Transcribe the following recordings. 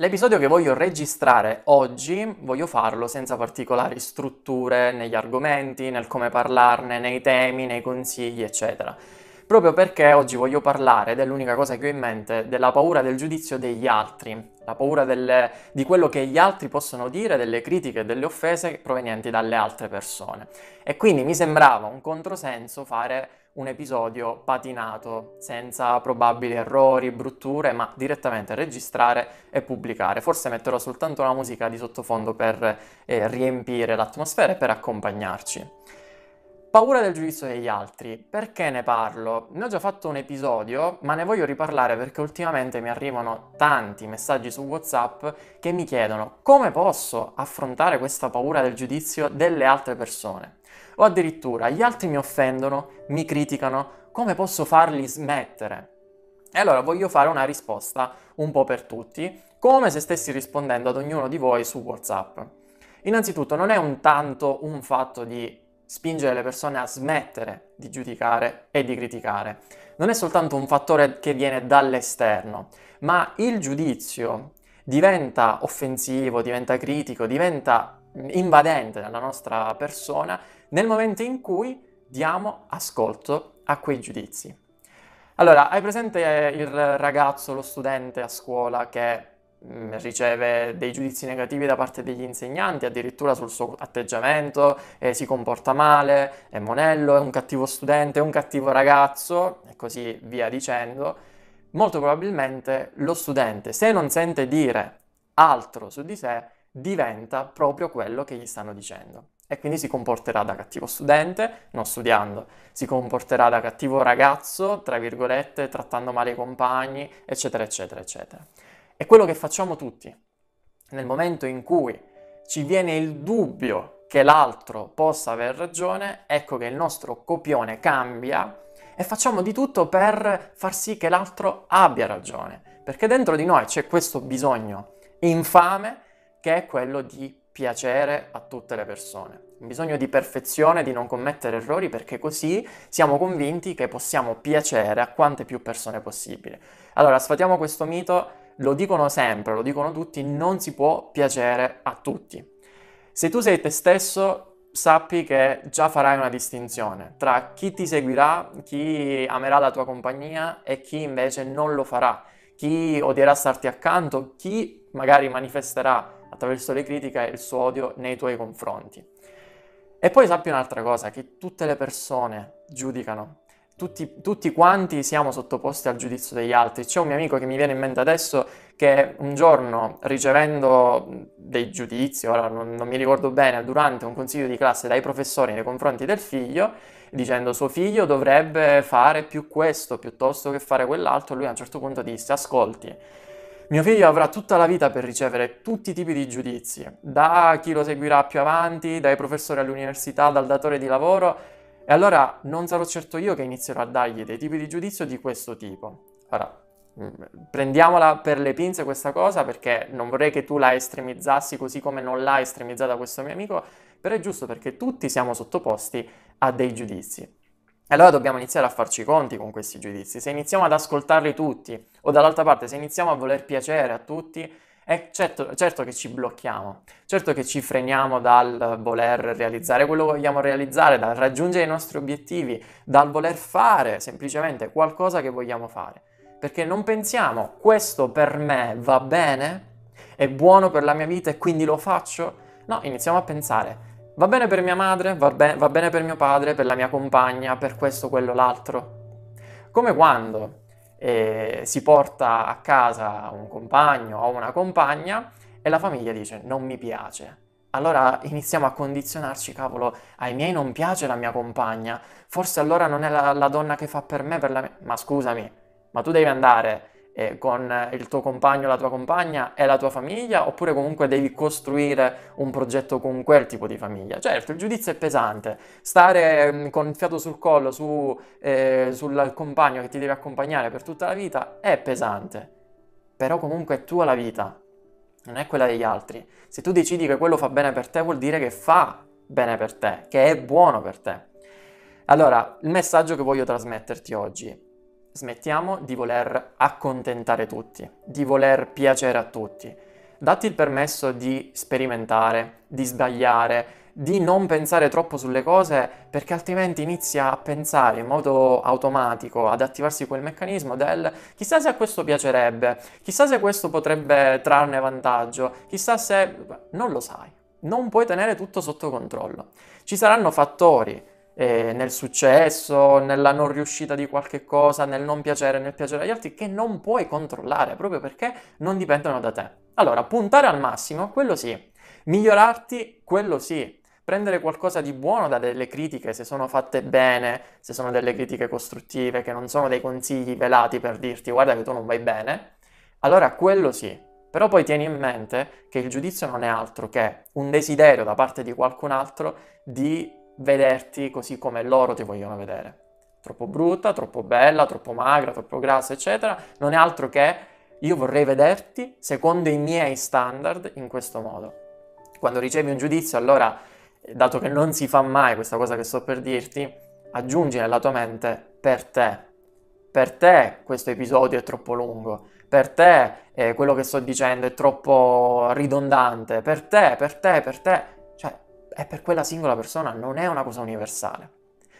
L'episodio che voglio registrare oggi voglio farlo senza particolari strutture negli argomenti, nel come parlarne, nei temi, nei consigli, eccetera. Proprio perché oggi voglio parlare, ed è l'unica cosa che ho in mente, della paura del giudizio degli altri, la paura delle, di quello che gli altri possono dire, delle critiche e delle offese provenienti dalle altre persone. E quindi mi sembrava un controsenso fare un episodio patinato, senza probabili errori, brutture, ma direttamente registrare e pubblicare. Forse metterò soltanto la musica di sottofondo per eh, riempire l'atmosfera e per accompagnarci. Paura del giudizio degli altri. Perché ne parlo? Ne ho già fatto un episodio, ma ne voglio riparlare perché ultimamente mi arrivano tanti messaggi su WhatsApp che mi chiedono come posso affrontare questa paura del giudizio delle altre persone. O addirittura gli altri mi offendono, mi criticano, come posso farli smettere? E allora voglio fare una risposta un po' per tutti, come se stessi rispondendo ad ognuno di voi su WhatsApp. Innanzitutto non è un tanto un fatto di spingere le persone a smettere di giudicare e di criticare. Non è soltanto un fattore che viene dall'esterno, ma il giudizio diventa offensivo, diventa critico, diventa invadente nella nostra persona nel momento in cui diamo ascolto a quei giudizi. Allora, hai presente il ragazzo, lo studente a scuola che Mm, riceve dei giudizi negativi da parte degli insegnanti, addirittura sul suo atteggiamento, eh, si comporta male, è monello, è un cattivo studente, è un cattivo ragazzo e così via dicendo, molto probabilmente lo studente, se non sente dire altro su di sé, diventa proprio quello che gli stanno dicendo. E quindi si comporterà da cattivo studente, non studiando, si comporterà da cattivo ragazzo, tra virgolette, trattando male i compagni, eccetera, eccetera, eccetera. È quello che facciamo tutti. Nel momento in cui ci viene il dubbio che l'altro possa aver ragione, ecco che il nostro copione cambia e facciamo di tutto per far sì che l'altro abbia ragione, perché dentro di noi c'è questo bisogno infame che è quello di piacere a tutte le persone, un bisogno di perfezione, di non commettere errori, perché così siamo convinti che possiamo piacere a quante più persone possibile. Allora, sfatiamo questo mito lo dicono sempre, lo dicono tutti, non si può piacere a tutti. Se tu sei te stesso, sappi che già farai una distinzione tra chi ti seguirà, chi amerà la tua compagnia e chi invece non lo farà, chi odierà starti accanto, chi magari manifesterà attraverso le critiche il suo odio nei tuoi confronti. E poi sappi un'altra cosa, che tutte le persone giudicano tutti, tutti, quanti siamo sottoposti al giudizio degli altri. C'è un mio amico che mi viene in mente adesso che un giorno ricevendo dei giudizi, ora non, non mi ricordo bene, durante un consiglio di classe dai professori nei confronti del figlio, dicendo suo figlio dovrebbe fare più questo piuttosto che fare quell'altro, lui a un certo punto disse ascolti. Mio figlio avrà tutta la vita per ricevere tutti i tipi di giudizi, da chi lo seguirà più avanti, dai professori all'università, dal datore di lavoro, e allora non sarò certo io che inizierò a dargli dei tipi di giudizio di questo tipo. Ora, mm, prendiamola per le pinze questa cosa perché non vorrei che tu la estremizzassi così come non l'ha estremizzata questo mio amico, però è giusto perché tutti siamo sottoposti a dei giudizi. E allora dobbiamo iniziare a farci i conti con questi giudizi. Se iniziamo ad ascoltarli tutti, o dall'altra parte, se iniziamo a voler piacere a tutti, è eh, certo, certo che ci blocchiamo, certo che ci freniamo dal voler realizzare quello che vogliamo realizzare, dal raggiungere i nostri obiettivi, dal voler fare semplicemente qualcosa che vogliamo fare. Perché non pensiamo questo per me va bene, è buono per la mia vita e quindi lo faccio. No, iniziamo a pensare va bene per mia madre, va, be- va bene per mio padre, per la mia compagna, per questo, quello, l'altro. Come quando eh, si porta a casa un compagno o una compagna e la famiglia dice non mi piace. Allora iniziamo a condizionarci, cavolo, ai miei non piace la mia compagna, forse allora non è la, la donna che fa per me, per la mia... Ma scusami, ma tu devi andare eh, con eh, il tuo compagno, la tua compagna e la tua famiglia, oppure comunque devi costruire un progetto con quel tipo di famiglia. Certo, il giudizio è pesante, stare mh, mm, con il fiato sul collo su, eh, sul compagno che ti deve accompagnare per tutta la vita è pesante, però comunque è tua la vita, non è quella degli altri. Se tu decidi che quello fa bene per te, vuol dire che fa bene per te, che è buono per te. Allora, il messaggio che voglio trasmetterti oggi Smettiamo di voler accontentare tutti, di voler piacere a tutti. Datti il permesso di sperimentare, di sbagliare, di non pensare troppo sulle cose perché altrimenti inizia a pensare in modo automatico, ad attivarsi quel meccanismo del chissà se a questo piacerebbe, chissà se questo potrebbe trarne vantaggio, chissà se... non lo sai. Non puoi tenere tutto sotto controllo. Ci saranno fattori eh, nel successo, nella non riuscita di qualche cosa, nel non piacere, nel piacere agli altri, che non puoi controllare proprio perché non dipendono da te. Allora, puntare al massimo, quello sì. Migliorarti, quello sì. Prendere qualcosa di buono da delle critiche, se sono fatte bene, se sono delle critiche costruttive, che non sono dei consigli velati per dirti guarda che tu non vai bene, allora quello sì. Però poi tieni in mente che il giudizio non è altro che un desiderio da parte di qualcun altro di vederti così come loro ti vogliono vedere. Troppo brutta, troppo bella, troppo magra, troppo grassa, eccetera, non è altro che io vorrei vederti secondo i miei standard in questo modo. Quando ricevi un giudizio, allora, eh, dato che non si fa mai questa cosa che sto per dirti, aggiungi nella tua mente per te. Per te questo episodio è troppo lungo, per te eh, quello che sto dicendo è troppo ridondante, per te, per te, per te, è per quella singola persona, non è una cosa universale.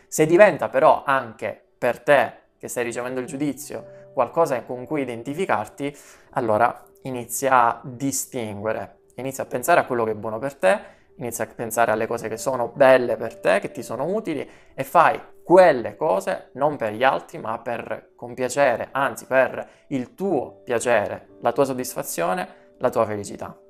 Se diventa però anche per te che stai ricevendo il giudizio qualcosa con cui identificarti, allora inizia a distinguere, inizia a pensare a quello che è buono per te, inizia a pensare alle cose che sono belle per te, che ti sono utili e fai quelle cose non per gli altri, ma per compiacere, anzi per il tuo piacere, la tua soddisfazione, la tua felicità.